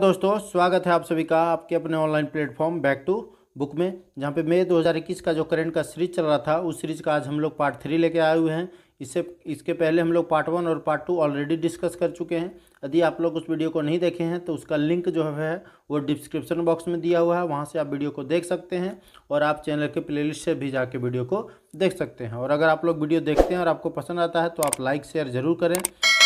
दोस्तों स्वागत है आप सभी का आपके अपने online platform back to book में जहाँ पे मई 2021 का जो करंट का सीरीज चल रहा था उस सीरीज का आज हम लोग पार्ट थ्री लेके आए हुए हैं इससे इसके पहले हम लोग पार्ट वन और पार्ट टू ऑलरेडी डिस्कस कर चुके हैं यदि आप लोग उस वीडियो को नहीं देखे हैं तो उसका लिंक जो है वो डिस्क्रिप्शन बॉक्स में दिया हुआ है वहाँ से आप वीडियो को देख सकते हैं और आप चैनल के प्लेलिस्ट से भी जाके वीडियो को देख सकते हैं और अगर आप लोग वीडियो देखते हैं और आपको पसंद आता है तो आप लाइक शेयर ज़रूर करें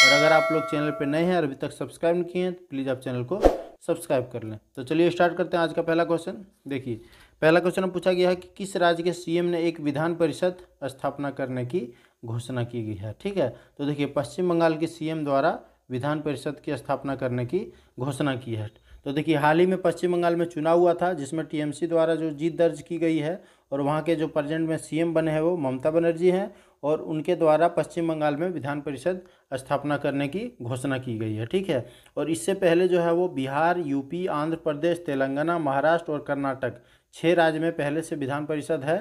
और अगर आप लोग चैनल पर नए हैं और अभी तक सब्सक्राइब नहीं किए हैं तो प्लीज़ आप चैनल को सब्सक्राइब कर लें तो चलिए स्टार्ट करते हैं आज का पहला क्वेश्चन देखिए पहला क्वेश्चन पूछा गया है कि किस राज्य के सीएम ने एक विधान परिषद स्थापना करने की घोषणा की गई है ठीक है तो देखिए पश्चिम बंगाल के सीएम द्वारा विधान परिषद की स्थापना करने की घोषणा की है तो देखिए हाल ही में पश्चिम बंगाल में चुनाव हुआ था जिसमें टीएमसी द्वारा जो जीत दर्ज की गई है और वहाँ के जो प्रेजेंट में सीएम बने हैं वो ममता बनर्जी हैं और उनके द्वारा पश्चिम बंगाल में विधान परिषद स्थापना करने की घोषणा की गई है ठीक है और इससे पहले जो है वो बिहार यूपी आंध्र प्रदेश तेलंगाना महाराष्ट्र और कर्नाटक छः राज्य में पहले से विधान परिषद है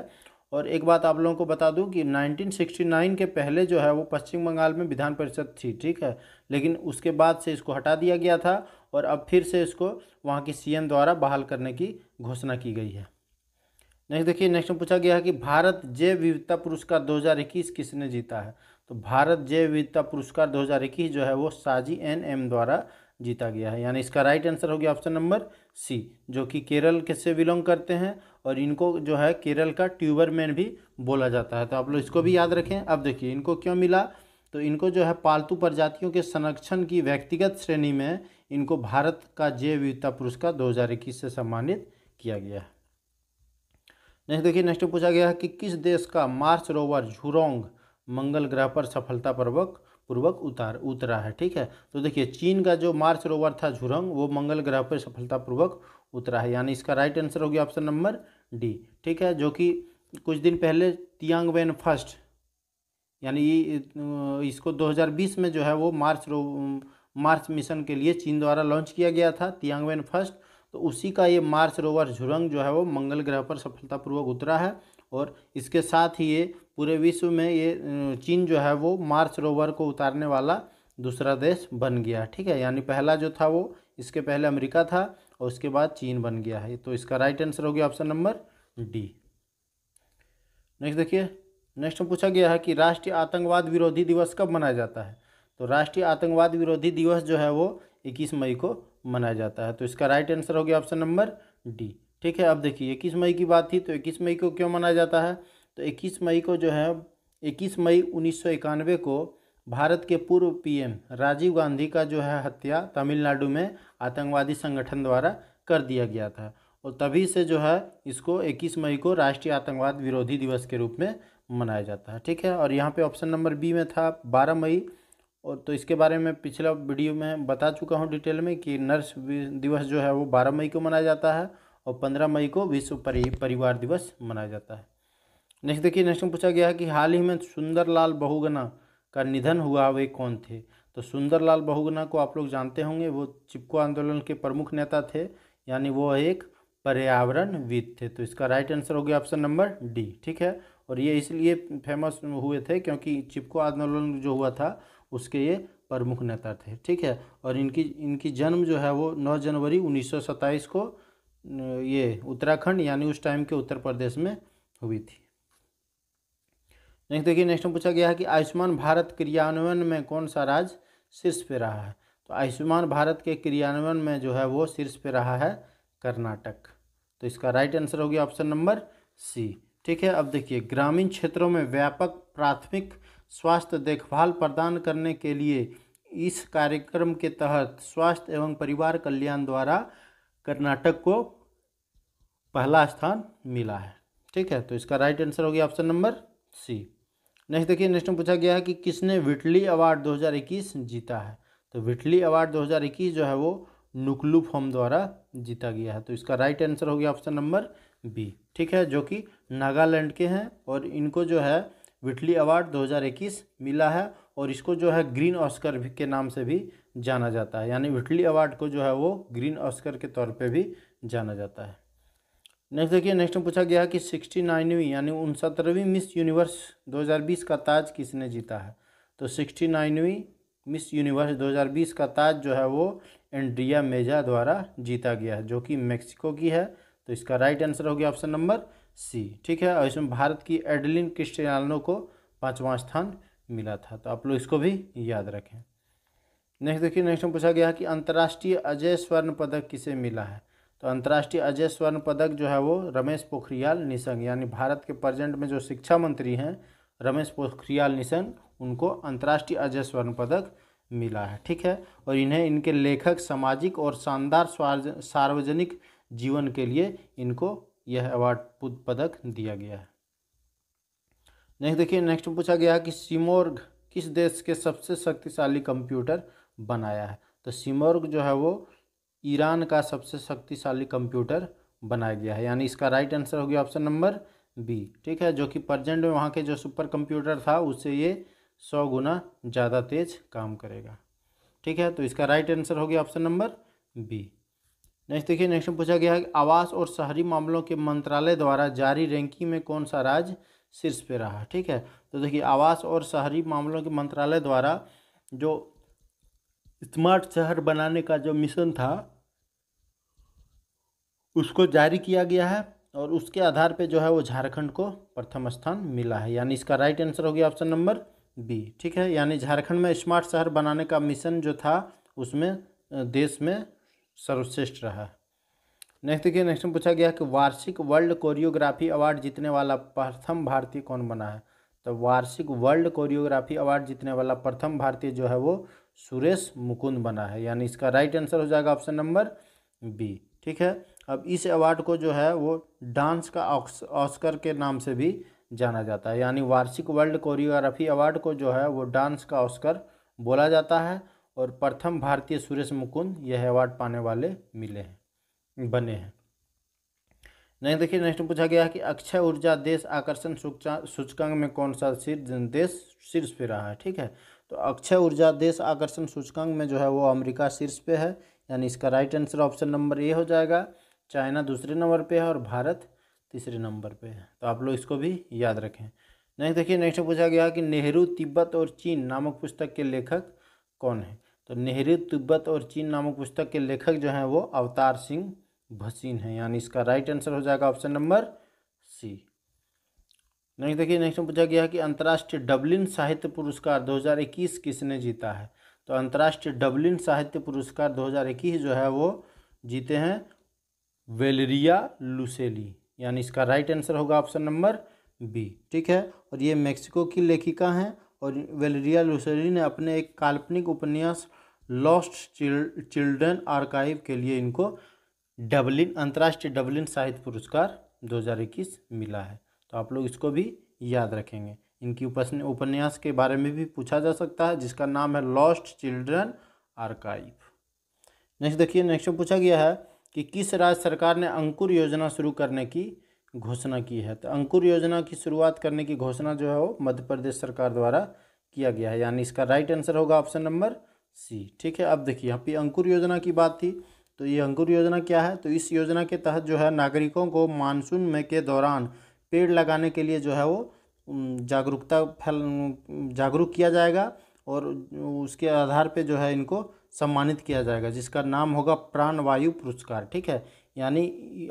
और एक बात आप लोगों को बता दूं कि 1969 के पहले जो है वो पश्चिम बंगाल में विधान परिषद थी ठीक है लेकिन उसके बाद से इसको हटा दिया गया था और अब फिर से इसको वहाँ की सीएम द्वारा बहाल करने की घोषणा की गई है नेक्स्ट देखिए नेक्स्ट में पूछा गया है कि भारत जैव विविधता पुरस्कार 2021 किसने जीता है तो भारत जैव विविधता पुरस्कार 2021 जो है वो साजी एन एम द्वारा जीता गया है यानी इसका राइट आंसर हो गया ऑप्शन नंबर सी जो कि केरल के से बिलोंग करते हैं और इनको जो है केरल का ट्यूबर मैन भी बोला जाता है तो आप लोग इसको भी याद रखें अब देखिए इनको क्यों मिला तो इनको जो है पालतू प्रजातियों के संरक्षण की व्यक्तिगत श्रेणी में इनको भारत का जैव विविधता पुरस्कार दो से सम्मानित किया गया है नेक्स्ट देखिए नेक्स्ट पूछा गया है कि किस देश का मार्स रोवर झुरोंग मंगल ग्रह पर सफलतापूर्वक पूर्वक उतार उतरा है ठीक है तो देखिए चीन का जो मार्स रोवर था झुरंग वो मंगल ग्रह पर सफलतापूर्वक उतरा है यानी इसका राइट आंसर हो गया ऑप्शन नंबर डी ठीक है जो कि कुछ दिन पहले तियांग वेन फर्स्ट यानी इसको 2020 में जो है वो मार्च रो मार्स मिशन के लिए चीन द्वारा लॉन्च किया गया था तियांगवेन फर्स्ट तो उसी का ये मार्स रोवर झुरंग जो है वो मंगल ग्रह पर सफलतापूर्वक उतरा है और इसके साथ ही ये पूरे विश्व में ये चीन जो है वो मार्स रोवर को उतारने वाला दूसरा देश बन गया ठीक है यानी पहला जो था वो इसके पहले अमेरिका था और उसके बाद चीन बन गया है तो इसका राइट आंसर हो गया ऑप्शन नंबर डी नेक्स्ट देखिए नेक्स्ट में पूछा गया है कि राष्ट्रीय आतंकवाद विरोधी दिवस कब मनाया जाता है तो राष्ट्रीय आतंकवाद विरोधी दिवस जो है वो इक्कीस मई को मनाया जाता है तो इसका राइट आंसर हो गया ऑप्शन नंबर डी ठीक है अब देखिए इक्कीस मई की बात थी तो इक्कीस मई को क्यों मनाया जाता है तो इक्कीस मई को जो है इक्कीस मई उन्नीस को भारत के पूर्व पीएम राजीव गांधी का जो है हत्या तमिलनाडु में आतंकवादी संगठन द्वारा कर दिया गया था और तभी से जो है इसको इक्कीस मई को राष्ट्रीय आतंकवाद विरोधी दिवस के रूप में मनाया जाता है ठीक है और यहाँ पर ऑप्शन नंबर बी में था बारह मई और तो इसके बारे में पिछला वीडियो में बता चुका हूँ डिटेल में कि नर्स दिवस जो है वो बारह मई को मनाया जाता है और पंद्रह मई को विश्व परि, परिवार दिवस मनाया जाता है नेक्स्ट देखिए नेक्स्ट में पूछा गया है कि हाल ही में सुंदरलाल बहुगना का निधन हुआ वे कौन थे तो सुंदरलाल बहुगना को आप लोग जानते होंगे वो चिपको आंदोलन के प्रमुख नेता थे यानी वो एक पर्यावरणविद थे तो इसका राइट आंसर हो गया ऑप्शन नंबर डी ठीक है और ये इसलिए फेमस हुए थे क्योंकि चिपको आंदोलन जो हुआ था उसके ये प्रमुख नेता थे ठीक है और इनकी इनकी जन्म जो है वो 9 जनवरी 1927 को ये उत्तराखंड यानी उस टाइम के उत्तर प्रदेश में हुई थी नेक्स्ट देखिए नेक्स्ट में पूछा गया है कि आयुष्मान भारत क्रियान्वयन में कौन सा राज्य शीर्ष पे रहा है तो आयुष्मान भारत के क्रियान्वयन में जो है वो शीर्ष पे रहा है कर्नाटक तो इसका राइट आंसर हो गया ऑप्शन नंबर सी ठीक है अब देखिए ग्रामीण क्षेत्रों में व्यापक प्राथमिक स्वास्थ्य देखभाल प्रदान करने के लिए इस कार्यक्रम के तहत स्वास्थ्य एवं परिवार कल्याण द्वारा कर्नाटक को पहला स्थान मिला है ठीक है तो इसका राइट आंसर हो गया ऑप्शन नंबर सी नेक्स्ट देखिए नेक्स्ट में पूछा गया है कि किसने विटली अवार्ड 2021 जीता है तो विटली अवार्ड 2021 जो है वो नुकलू फॉर्म द्वारा जीता गया है तो इसका राइट आंसर हो गया ऑप्शन नंबर बी ठीक है जो कि नागालैंड के हैं और इनको जो है विटली अवार्ड 2021 मिला है और इसको जो है ग्रीन ऑस्कर के नाम से भी जाना जाता है यानी विटली अवार्ड को जो है वो ग्रीन ऑस्कर के तौर पे भी जाना जाता है नेक्स्ट देखिए नेक्स्ट में पूछा गया है कि सिक्सटी नाइनवीं यानी उनसत्तरवीं मिस यूनिवर्स 2020 का ताज किसने जीता है तो सिक्सटी नाइनवीं मिस यूनिवर्स 2020 का ताज जो है वो एंड्रिया मेजा द्वारा जीता गया है जो कि मेक्सिको की है तो इसका राइट आंसर हो गया ऑप्शन नंबर सी ठीक है और इसमें भारत की एडलिन क्रिस्टियानो को पाँचवा स्थान मिला था तो आप लोग इसको भी याद रखें नेक्स्ट देखिए नेक्स्ट में पूछा गया कि अंतर्राष्ट्रीय अजय स्वर्ण पदक किसे मिला है तो अंतर्राष्ट्रीय अजय स्वर्ण पदक जो है वो रमेश पोखरियाल निशंक यानी भारत के प्रजेंट में जो शिक्षा मंत्री हैं रमेश पोखरियाल निशंक उनको अंतर्राष्ट्रीय अजय स्वर्ण पदक मिला है ठीक है और इन्हें इनके लेखक सामाजिक और शानदार सार्वजनिक जीवन के लिए इनको यह अवार्ड पदक दिया गया है नेक्स्ट देखिए नेक्स्ट पूछा गया कि सिमोर्ग किस देश के सबसे शक्तिशाली कंप्यूटर बनाया है तो सिमोर्ग जो है वो ईरान का सबसे शक्तिशाली कंप्यूटर बनाया गया है यानी इसका राइट आंसर हो गया ऑप्शन नंबर बी ठीक है जो कि प्रजेंट में वहाँ के जो सुपर कंप्यूटर था उससे ये सौ गुना ज़्यादा तेज काम करेगा ठीक है तो इसका राइट आंसर हो गया ऑप्शन नंबर बी नेक्स्ट देखिए नेक्स्ट में पूछा गया है आवास और शहरी मामलों के मंत्रालय द्वारा जारी रैंकिंग में कौन सा राज्य शीर्ष पे रहा ठीक है तो देखिए आवास और शहरी मामलों के मंत्रालय द्वारा जो स्मार्ट शहर बनाने का जो मिशन था उसको जारी किया गया है और उसके आधार पे जो है वो झारखंड को प्रथम स्थान मिला है यानी इसका राइट आंसर हो गया ऑप्शन नंबर बी ठीक है यानी झारखंड में स्मार्ट शहर बनाने का मिशन जो था उसमें देश में सर्वश्रेष्ठ रहा नेक्स्ट देखिए नेक्स्ट में पूछा गया कि वार्षिक वर्ल्ड कोरियोग्राफी अवार्ड जीतने वाला प्रथम भारतीय कौन बना है तो वार्षिक वर्ल्ड कोरियोग्राफी अवार्ड जीतने वाला प्रथम भारतीय जो है वो सुरेश मुकुंद बना है यानी इसका राइट आंसर हो जाएगा ऑप्शन नंबर बी ठीक है अब इस अवार्ड को जो है वो डांस का ऑस्कर के नाम से भी जाना जाता है यानी वार्षिक वर्ल्ड कोरियोग्राफी अवार्ड को जो है वो डांस का ऑस्कर बोला जाता है और प्रथम भारतीय सुरेश मुकुंद यह अवार्ड पाने वाले मिले हैं बने हैं नहीं देखिए नेक्स्ट पूछा गया है कि अक्षय ऊर्जा देश आकर्षण सूचकांक में कौन सा शीर्ष देश शीर्ष पे रहा है ठीक है तो अक्षय ऊर्जा देश आकर्षण सूचकांक में जो है वो अमेरिका शीर्ष पे है यानी इसका right answer option number A हो जाएगा चाइना दूसरे नंबर पे है और भारत तीसरे नंबर पे है तो आप लोग इसको भी याद रखें नेक्स्ट देखिए नेक्स्ट पूछा गया कि नेहरू तिब्बत और चीन नामक पुस्तक के लेखक कौन है तो नेहरू तिब्बत और चीन नामक पुस्तक के लेखक जो हैं वो अवतार सिंह भसीन हैं यानी इसका राइट आंसर हो जाएगा ऑप्शन नंबर सी नेक्स्ट देखिए नेक्स्ट में पूछा गया है कि अंतर्राष्ट्रीय डबलिन साहित्य पुरस्कार 2021 किसने जीता है तो अंतर्राष्ट्रीय डब्लिन साहित्य पुरस्कार 2021 जो है वो जीते हैं वेलरिया लुसेली यानी इसका राइट आंसर होगा ऑप्शन नंबर बी ठीक है और ये मेक्सिको की लेखिका हैं और वेलरिया लुसेरी ने अपने एक काल्पनिक उपन्यास लॉस्ट चिल्ड्रन आर्काइव के लिए इनको डबलिन अंतर्राष्ट्रीय डबलिन साहित्य पुरस्कार 2021 मिला है तो आप लोग इसको भी याद रखेंगे इनकी उपन्यास के बारे में भी पूछा जा सकता है जिसका नाम है लॉस्ट चिल्ड्रन आर्काइव नेक्स्ट देखिए नेक्स्ट पूछा गया है कि किस राज्य सरकार ने अंकुर योजना शुरू करने की घोषणा की है तो अंकुर योजना की शुरुआत करने की घोषणा जो है वो मध्य प्रदेश सरकार द्वारा किया गया है यानी इसका राइट आंसर होगा ऑप्शन नंबर सी ठीक है अब देखिए यहाँ पे अंकुर योजना की बात थी तो ये अंकुर योजना क्या है तो इस योजना के तहत जो है नागरिकों को मानसून में के दौरान पेड़ लगाने के लिए जो है वो जागरूकता फैल जागरूक किया जाएगा और उसके आधार पे जो है इनको सम्मानित किया जाएगा जिसका नाम होगा प्राणवायु पुरस्कार ठीक है यानी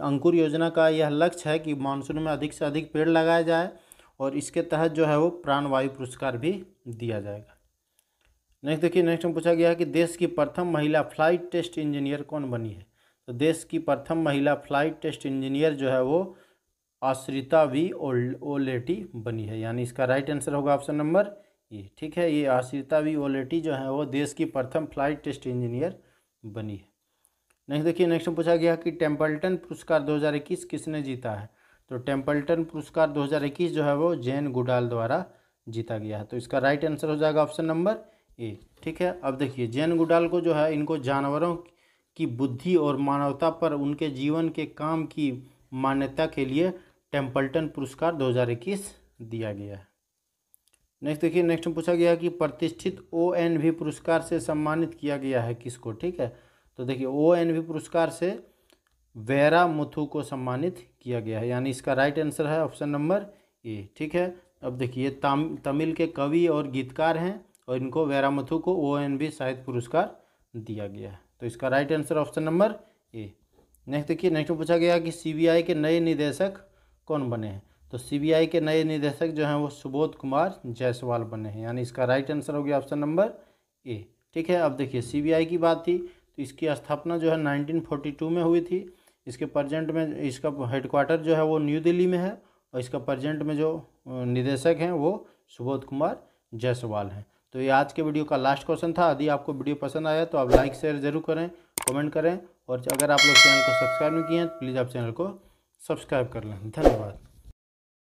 अंकुर योजना का यह लक्ष्य है कि मानसून में अधिक से अधिक पेड़ लगाया जाए और इसके तहत जो है वो प्राणवायु पुरस्कार भी दिया जाएगा नेक्स्ट देखिए नेक्स्ट में पूछा गया है कि देश की प्रथम महिला फ्लाइट टेस्ट इंजीनियर कौन बनी है तो देश की प्रथम महिला फ्लाइट टेस्ट इंजीनियर जो है वो आश्रिता वी ओलेटी बनी है यानी इसका राइट आंसर होगा ऑप्शन नंबर ये ठीक है ये आश्रिता वी ओलेटी जो है वो देश की प्रथम फ्लाइट टेस्ट इंजीनियर बनी है नेक्स्ट देखिए नेक्स्ट पूछा गया कि टेम्पल्टन पुरस्कार 2021 किसने जीता है तो टेम्पल्टन पुरस्कार 2021 जो है वो जैन गुडाल द्वारा जीता गया है तो इसका राइट आंसर हो जाएगा ऑप्शन नंबर ए ठीक है अब देखिए जैन गुडाल को जो है इनको जानवरों की बुद्धि और मानवता पर उनके जीवन के काम की मान्यता के लिए टेम्पल्टन पुरस्कार दो दिया गया है नेक्स्ट देखिए नेक्स्ट पूछा गया कि प्रतिष्ठित ओ एन पुरस्कार से सम्मानित किया गया है किसको ठीक है तो देखिए ओ एन वी पुरस्कार से वेरा मुथु को सम्मानित किया गया है यानी इसका राइट आंसर है ऑप्शन नंबर ए ठीक है अब देखिए तमिल के कवि और गीतकार हैं और इनको मुथु को ओ एन बी साहित्य पुरस्कार दिया गया है तो इसका right answer option number A next देखिए नेक्स्ट में पूछा गया कि सीबीआई के नए निदेशक कौन बने हैं तो सीबीआई के नए निदेशक जो हैं वो सुबोध कुमार जायसवाल बने हैं यानी इसका राइट आंसर हो गया ऑप्शन नंबर ए ठीक है अब देखिए सीबीआई की बात थी तो इसकी स्थापना जो है 1942 में हुई थी इसके प्रजेंट में इसका हेडक्वार्टर जो है वो न्यू दिल्ली में है और इसका प्रजेंट में जो निदेशक हैं वो सुबोध कुमार जायसवाल हैं तो ये आज के वीडियो का लास्ट क्वेश्चन था यदि आपको वीडियो पसंद आया तो आप लाइक शेयर जरूर करें कमेंट करें और अगर आप लोग चैनल को सब्सक्राइब नहीं किए हैं तो प्लीज़ आप चैनल को सब्सक्राइब कर लें धन्यवाद